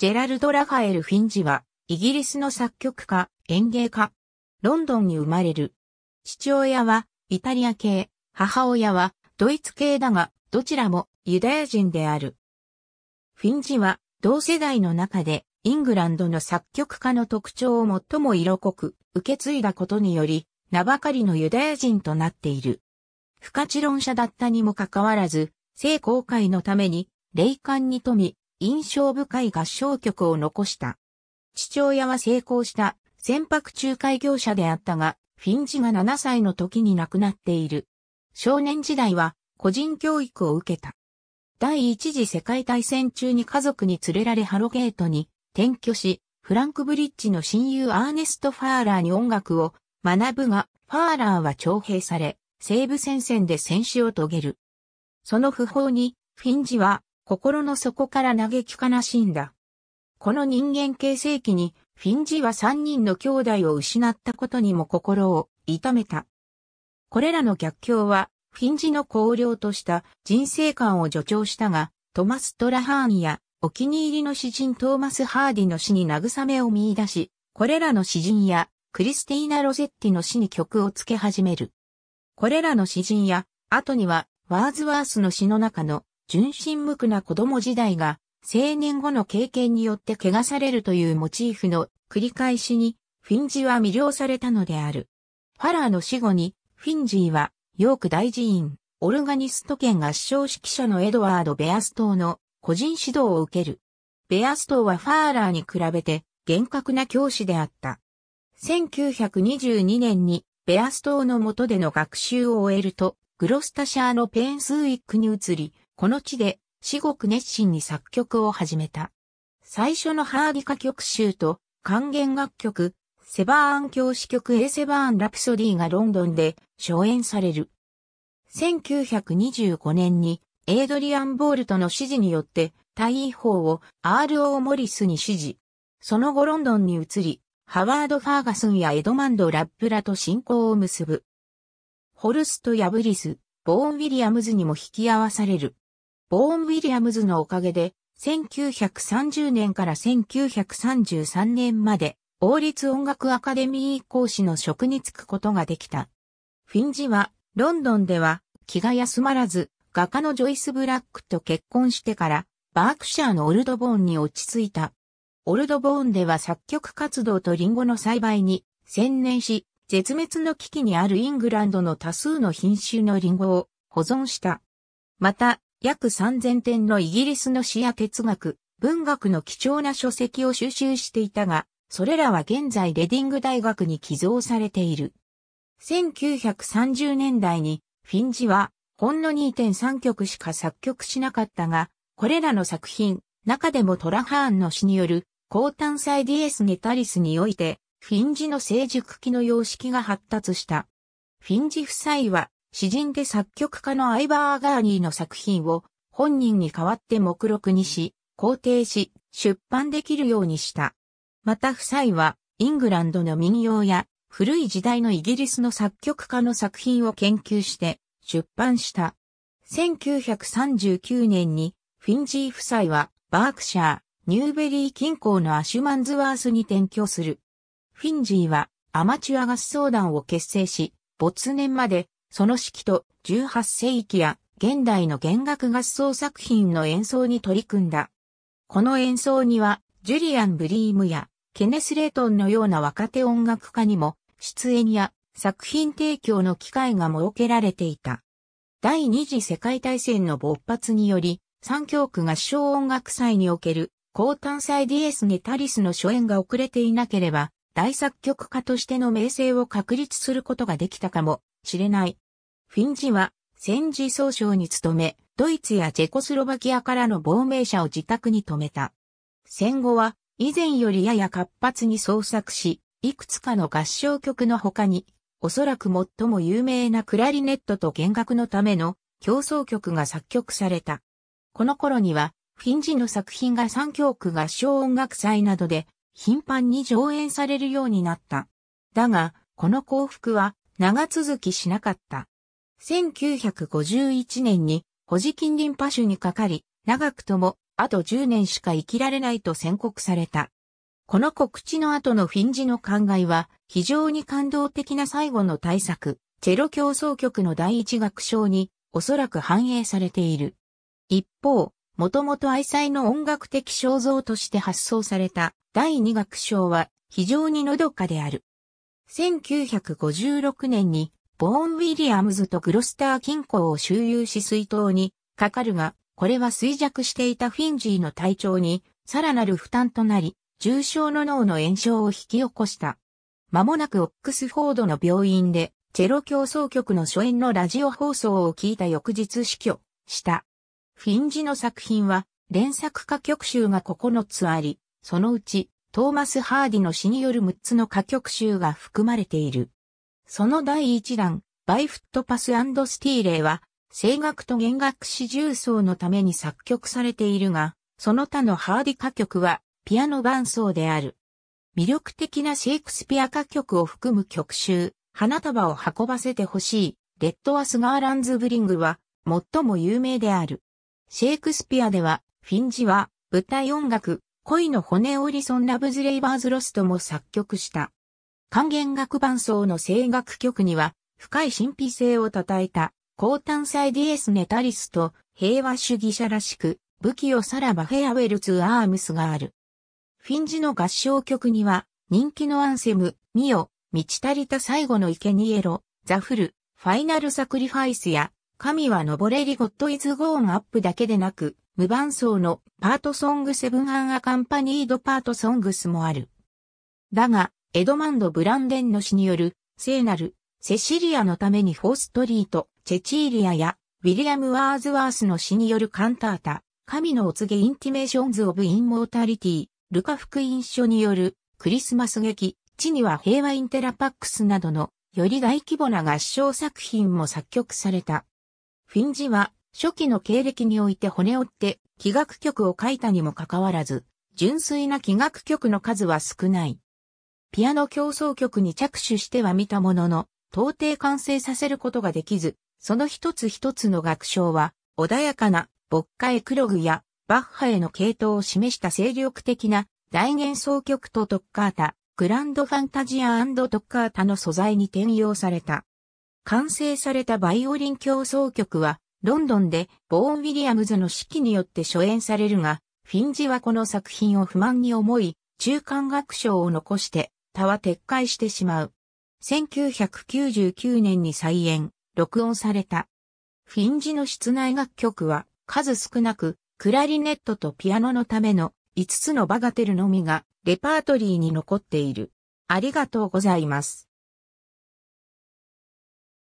ジェラルド・ラファエル・フィンジは、イギリスの作曲家、演芸家。ロンドンに生まれる。父親は、イタリア系、母親は、ドイツ系だが、どちらも、ユダヤ人である。フィンジは、同世代の中で、イングランドの作曲家の特徴を最も色濃く、受け継いだことにより、名ばかりのユダヤ人となっている。不可知論者だったにもかかわらず、性公開のために、霊感に富み、印象深い合唱曲を残した。父親は成功した船舶仲介業者であったが、フィンジが7歳の時に亡くなっている。少年時代は個人教育を受けた。第一次世界大戦中に家族に連れられハロゲートに転居し、フランクブリッジの親友アーネスト・ファーラーに音楽を学ぶが、ファーラーは徴兵され、西部戦線で戦死を遂げる。その訃報に、フィンジは心の底から嘆き悲しんだ。この人間形成期に、フィンジは三人の兄弟を失ったことにも心を痛めた。これらの逆境は、フィンジの荒涼とした人生観を助長したが、トマス・トラハーンやお気に入りの詩人トーマス・ハーディの詩に慰めを見出し、これらの詩人やクリスティーナ・ロゼッティの詩に曲をつけ始める。これらの詩人や、後にはワーズワースの詩の中の純真無垢な子供時代が、青年後の経験によって汚されるというモチーフの繰り返しに、フィンジーは魅了されたのである。ファラーの死後に、フィンジーは、ヨーク大寺院、オルガニスト兼合唱指揮者のエドワード・ベアストーの個人指導を受ける。ベアストーはファーラーに比べて厳格な教師であった。1922年にベアストーの下での学習を終えると、グロスタシャーのペンスウィックに移り、この地で至極熱心に作曲を始めた。最初のハーディカ曲集と還元楽曲、セバーン教師曲 A セバーンラプソディがロンドンで初演される。1925年にエイドリアン・ボールトの指示によって大位法を R.O. モリスに指示。その後ロンドンに移り、ハワード・ファーガスンやエドマンド・ラップラと親交を結ぶ。ホルストヤブリス、ボーン・ウィリアムズにも引き合わされる。ボーン・ウィリアムズのおかげで、1930年から1933年まで、王立音楽アカデミー講師の職に就くことができた。フィンジは、ロンドンでは、気が休まらず、画家のジョイス・ブラックと結婚してから、バークシャーのオルドボーンに落ち着いた。オルドボーンでは作曲活動とリンゴの栽培に専念し、絶滅の危機にあるイングランドの多数の品種のリンゴを保存した。また、約3000点のイギリスの詩や哲学、文学の貴重な書籍を収集していたが、それらは現在レディング大学に寄贈されている。1930年代にフィンジはほんの2.3曲しか作曲しなかったが、これらの作品、中でもトラハーンの詩による、高単祭ディエス・ネタリスにおいて、フィンジの成熟期の様式が発達した。フィンジ夫妻は詩人で作曲家のアイバー・ガーニーの作品を本人に代わって目録にし、肯定し、出版できるようにした。また夫妻は、イングランドの民謡や、古い時代のイギリスの作曲家の作品を研究して出版した。1939年にフィンジー夫妻はバークシャー、ニューベリー近郊のアシュマンズワースに転居する。フィンジーはアマチュア合奏団を結成し、没年までその式と18世紀や現代の弦楽合奏作品の演奏に取り組んだ。この演奏には、ジュリアン・ブリームやケネス・レートンのような若手音楽家にも、出演や作品提供の機会が設けられていた。第二次世界大戦の勃発により、三教区合唱音楽祭における、高単祭ディエス・ネタリスの初演が遅れていなければ、大作曲家としての名声を確立することができたかもしれない。フィンジは戦時総省に勤め、ドイツやチェコスロバキアからの亡命者を自宅に泊めた。戦後は以前よりやや活発に創作し、いくつかの合唱曲の他に、おそらく最も有名なクラリネットと弦楽のための競争曲が作曲された。この頃には、フィンジの作品が三教区合唱音楽祭などで頻繁に上演されるようになった。だが、この幸福は長続きしなかった。1951年に、保持金ンリンパにかかり、長くとも、あと10年しか生きられないと宣告された。この告知の後のフィンジの考えは、非常に感動的な最後の大作、チェロ競争曲の第一楽章に、おそらく反映されている。一方、もともと愛妻の音楽的肖像として発想された第二楽章は非常にのどかである。1956年にボーン・ウィリアムズとグロスター近郊を周遊し水筒にかかるが、これは衰弱していたフィンジーの体調にさらなる負担となり、重症の脳の炎症を引き起こした。間もなくオックスフォードの病院で、チェロ協奏曲の初演のラジオ放送を聞いた翌日死去した。フィンジの作品は、連作歌曲集が9つあり、そのうち、トーマス・ハーディの詩による6つの歌曲集が含まれている。その第1弾、バイフットパススティーレイは、声楽と弦楽詩重奏のために作曲されているが、その他のハーディ歌曲は、ピアノ伴奏である。魅力的なシェイクスピア歌曲を含む曲集、花束を運ばせてほしい、レッド・アス・ガーランズ・ブリングは、最も有名である。シェイクスピアでは、フィンジは、舞台音楽、恋の骨オリソン・ラブズ・レイバーズ・ロストも作曲した。還元楽伴奏の声楽曲には、深い神秘性を称えた、高単祭ディエス・ネタリスと、平和主義者らしく、武器をさらばフェアウェルツ・アームスがある。フィンジの合唱曲には、人気のアンセム、ミオ、満ち足りた最後の生贄ロ、ザフル、ファイナルサクリファイスや、神は登れりゴッドイズゴーンアップだけでなく、無伴奏のパートソングセブンアンアカンパニードパートソングスもある。だが、エドマンド・ブランデンの詩による、聖なる、セシリアのためにフォーストリート、チェチーリアや、ウィリアム・ワーズワースの詩によるカンタータ、神のお告げインティメーションズ・オブ・インモータリティ、ルカ福音書による、クリスマス劇、地には平和インテラパックスなどの、より大規模な合唱作品も作曲された。フィンジは初期の経歴において骨折って器楽曲を書いたにもかかわらず、純粋な器楽曲の数は少ない。ピアノ競争曲に着手しては見たものの、到底完成させることができず、その一つ一つの楽章は、穏やかな、牧歌エクログや、バッハへの系統を示した精力的な、大幻想曲とトッカータ、グランドファンタジアトッカータの素材に転用された。完成されたバイオリン協奏曲は、ロンドンでボーン・ウィリアムズの指揮によって初演されるが、フィンジはこの作品を不満に思い、中間楽章を残して、他は撤回してしまう。1999年に再演、録音された。フィンジの室内楽曲は数少なく、クラリネットとピアノのための5つのバガテルのみがレパートリーに残っている。ありがとうございます。